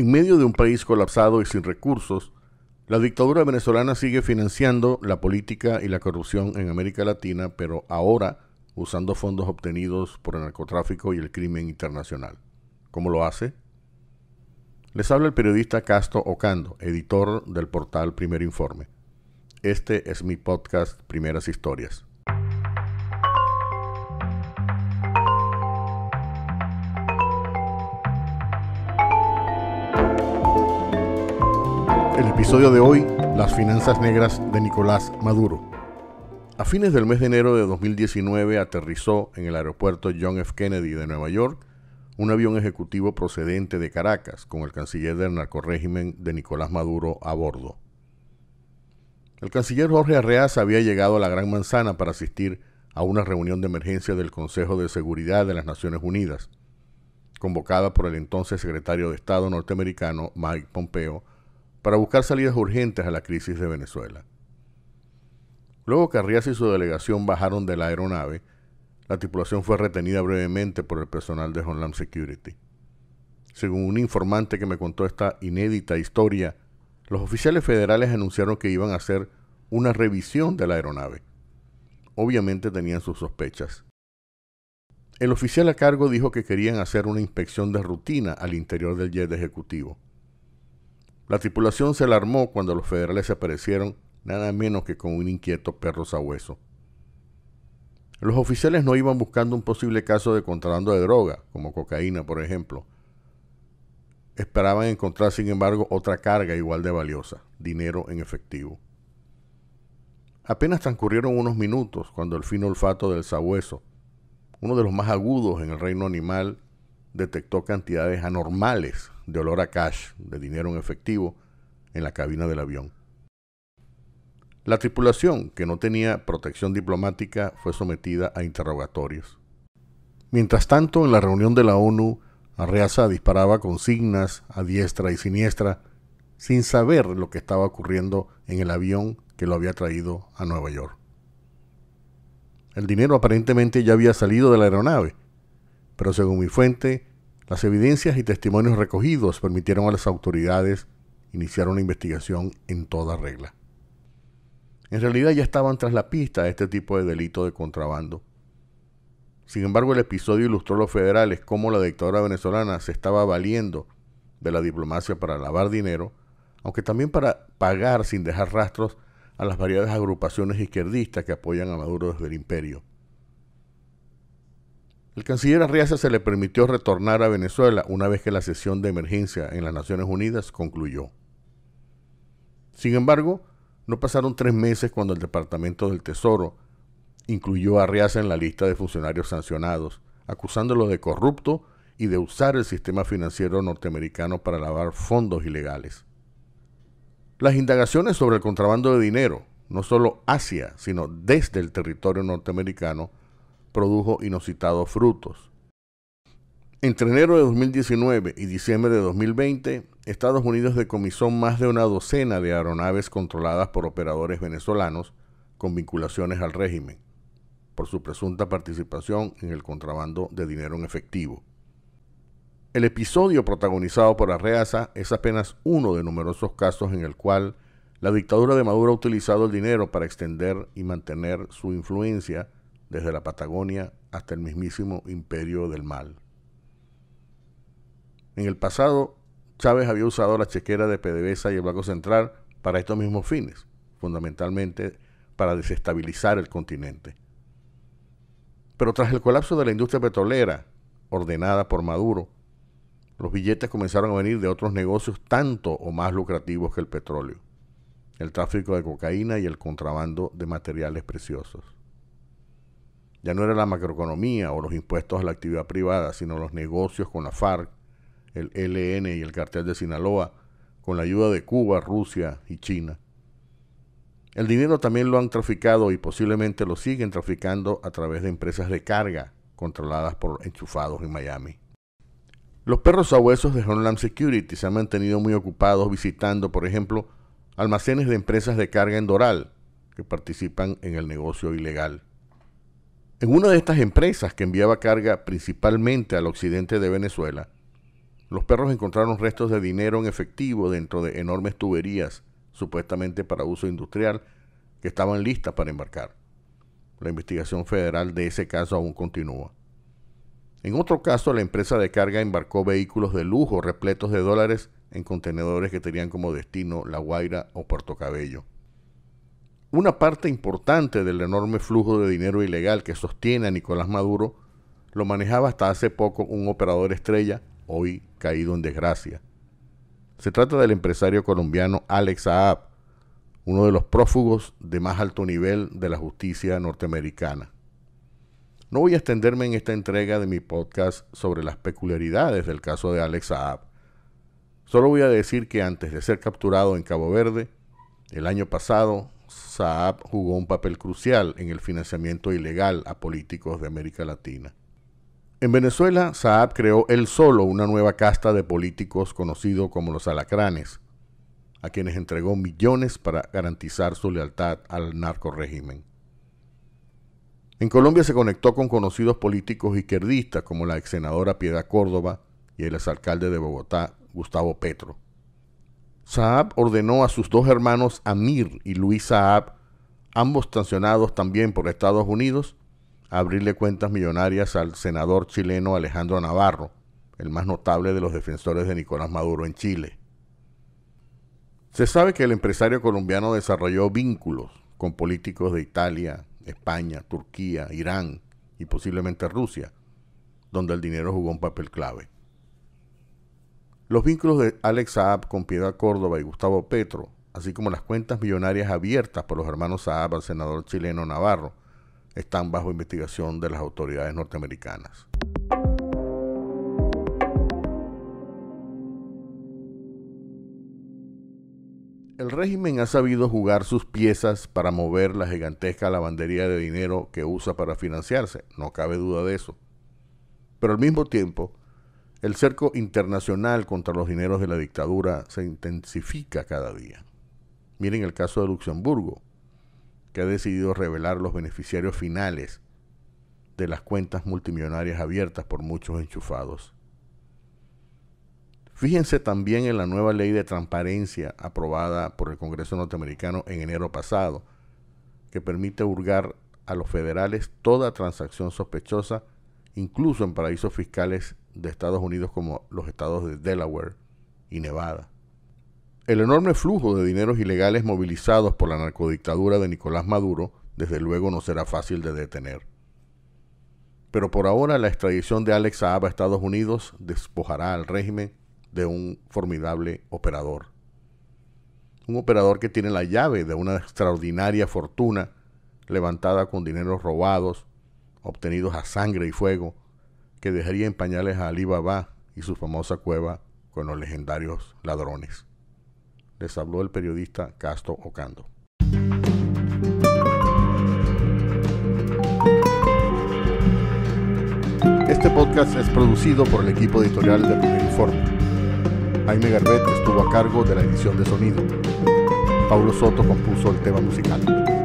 En medio de un país colapsado y sin recursos, la dictadura venezolana sigue financiando la política y la corrupción en América Latina, pero ahora usando fondos obtenidos por el narcotráfico y el crimen internacional. ¿Cómo lo hace? Les habla el periodista Casto Ocando, editor del portal Primer Informe. Este es mi podcast Primeras Historias. El episodio de hoy, las finanzas negras de Nicolás Maduro. A fines del mes de enero de 2019 aterrizó en el aeropuerto John F. Kennedy de Nueva York un avión ejecutivo procedente de Caracas con el canciller del narcorrégimen de Nicolás Maduro a bordo. El canciller Jorge Arreaz había llegado a la Gran Manzana para asistir a una reunión de emergencia del Consejo de Seguridad de las Naciones Unidas, convocada por el entonces secretario de Estado norteamericano Mike Pompeo para buscar salidas urgentes a la crisis de Venezuela. Luego Carrias y su delegación bajaron de la aeronave, la tripulación fue retenida brevemente por el personal de Homeland Security. Según un informante que me contó esta inédita historia, los oficiales federales anunciaron que iban a hacer una revisión de la aeronave. Obviamente tenían sus sospechas. El oficial a cargo dijo que querían hacer una inspección de rutina al interior del jet ejecutivo. La tripulación se alarmó cuando los federales aparecieron nada menos que con un inquieto perro sabueso. Los oficiales no iban buscando un posible caso de contrabando de droga, como cocaína, por ejemplo. Esperaban encontrar, sin embargo, otra carga igual de valiosa, dinero en efectivo. Apenas transcurrieron unos minutos cuando el fino olfato del sabueso, uno de los más agudos en el reino animal, detectó cantidades anormales de olor a cash, de dinero en efectivo, en la cabina del avión. La tripulación, que no tenía protección diplomática, fue sometida a interrogatorios. Mientras tanto, en la reunión de la ONU, Arreaza disparaba consignas a diestra y siniestra, sin saber lo que estaba ocurriendo en el avión que lo había traído a Nueva York. El dinero aparentemente ya había salido de la aeronave, pero según mi fuente, las evidencias y testimonios recogidos permitieron a las autoridades iniciar una investigación en toda regla. En realidad ya estaban tras la pista de este tipo de delito de contrabando. Sin embargo, el episodio ilustró a los federales cómo la dictadura venezolana se estaba valiendo de la diplomacia para lavar dinero, aunque también para pagar sin dejar rastros a las variadas agrupaciones izquierdistas que apoyan a Maduro desde el imperio. El canciller Arriaza se le permitió retornar a Venezuela una vez que la sesión de emergencia en las Naciones Unidas concluyó. Sin embargo, no pasaron tres meses cuando el Departamento del Tesoro incluyó a Arriaza en la lista de funcionarios sancionados, acusándolo de corrupto y de usar el sistema financiero norteamericano para lavar fondos ilegales. Las indagaciones sobre el contrabando de dinero, no solo hacia, sino desde el territorio norteamericano, produjo inocitados frutos. Entre enero de 2019 y diciembre de 2020, Estados Unidos decomisó más de una docena de aeronaves controladas por operadores venezolanos con vinculaciones al régimen, por su presunta participación en el contrabando de dinero en efectivo. El episodio protagonizado por Arreaza es apenas uno de numerosos casos en el cual la dictadura de Maduro ha utilizado el dinero para extender y mantener su influencia desde la Patagonia hasta el mismísimo imperio del mal. En el pasado, Chávez había usado la chequera de PDVSA y el Banco Central para estos mismos fines, fundamentalmente para desestabilizar el continente. Pero tras el colapso de la industria petrolera, ordenada por Maduro, los billetes comenzaron a venir de otros negocios tanto o más lucrativos que el petróleo, el tráfico de cocaína y el contrabando de materiales preciosos. Ya no era la macroeconomía o los impuestos a la actividad privada, sino los negocios con la FARC, el e LN y el cartel de Sinaloa, con la ayuda de Cuba, Rusia y China. El dinero también lo han traficado y posiblemente lo siguen traficando a través de empresas de carga controladas por enchufados en Miami. Los perros sabuesos de Homeland Security se han mantenido muy ocupados visitando, por ejemplo, almacenes de empresas de carga en Doral que participan en el negocio ilegal. En una de estas empresas que enviaba carga principalmente al occidente de Venezuela, los perros encontraron restos de dinero en efectivo dentro de enormes tuberías, supuestamente para uso industrial, que estaban listas para embarcar. La investigación federal de ese caso aún continúa. En otro caso, la empresa de carga embarcó vehículos de lujo repletos de dólares en contenedores que tenían como destino La Guaira o Puerto Cabello una parte importante del enorme flujo de dinero ilegal que sostiene a Nicolás Maduro lo manejaba hasta hace poco un operador estrella, hoy caído en desgracia. Se trata del empresario colombiano Alex Saab, uno de los prófugos de más alto nivel de la justicia norteamericana. No voy a extenderme en esta entrega de mi podcast sobre las peculiaridades del caso de Alex Saab. Solo voy a decir que antes de ser capturado en Cabo Verde, el año pasado Saab jugó un papel crucial en el financiamiento ilegal a políticos de América Latina. En Venezuela, Saab creó él solo una nueva casta de políticos conocido como los alacranes, a quienes entregó millones para garantizar su lealtad al régimen. En Colombia se conectó con conocidos políticos izquierdistas como la ex senadora Piedad Córdoba y el exalcalde de Bogotá, Gustavo Petro. Saab ordenó a sus dos hermanos Amir y Luis Saab, ambos sancionados también por Estados Unidos, abrirle cuentas millonarias al senador chileno Alejandro Navarro, el más notable de los defensores de Nicolás Maduro en Chile. Se sabe que el empresario colombiano desarrolló vínculos con políticos de Italia, España, Turquía, Irán y posiblemente Rusia, donde el dinero jugó un papel clave. Los vínculos de Alex Saab con Piedad Córdoba y Gustavo Petro, así como las cuentas millonarias abiertas por los hermanos Saab al senador chileno Navarro, están bajo investigación de las autoridades norteamericanas. El régimen ha sabido jugar sus piezas para mover la gigantesca lavandería de dinero que usa para financiarse, no cabe duda de eso. Pero al mismo tiempo, el cerco internacional contra los dineros de la dictadura se intensifica cada día. Miren el caso de Luxemburgo, que ha decidido revelar los beneficiarios finales de las cuentas multimillonarias abiertas por muchos enchufados. Fíjense también en la nueva ley de transparencia aprobada por el Congreso norteamericano en enero pasado, que permite hurgar a los federales toda transacción sospechosa incluso en paraísos fiscales de Estados Unidos como los estados de Delaware y Nevada. El enorme flujo de dineros ilegales movilizados por la narcodictadura de Nicolás Maduro desde luego no será fácil de detener. Pero por ahora la extradición de Alex Saab a Estados Unidos despojará al régimen de un formidable operador. Un operador que tiene la llave de una extraordinaria fortuna levantada con dineros robados obtenidos a sangre y fuego, que dejaría en pañales a Alibaba y su famosa cueva con los legendarios ladrones. Les habló el periodista Castro Ocando. Este podcast es producido por el equipo editorial de Primer Informe. Jaime Garbet estuvo a cargo de la edición de sonido. Paulo Soto compuso el tema musical.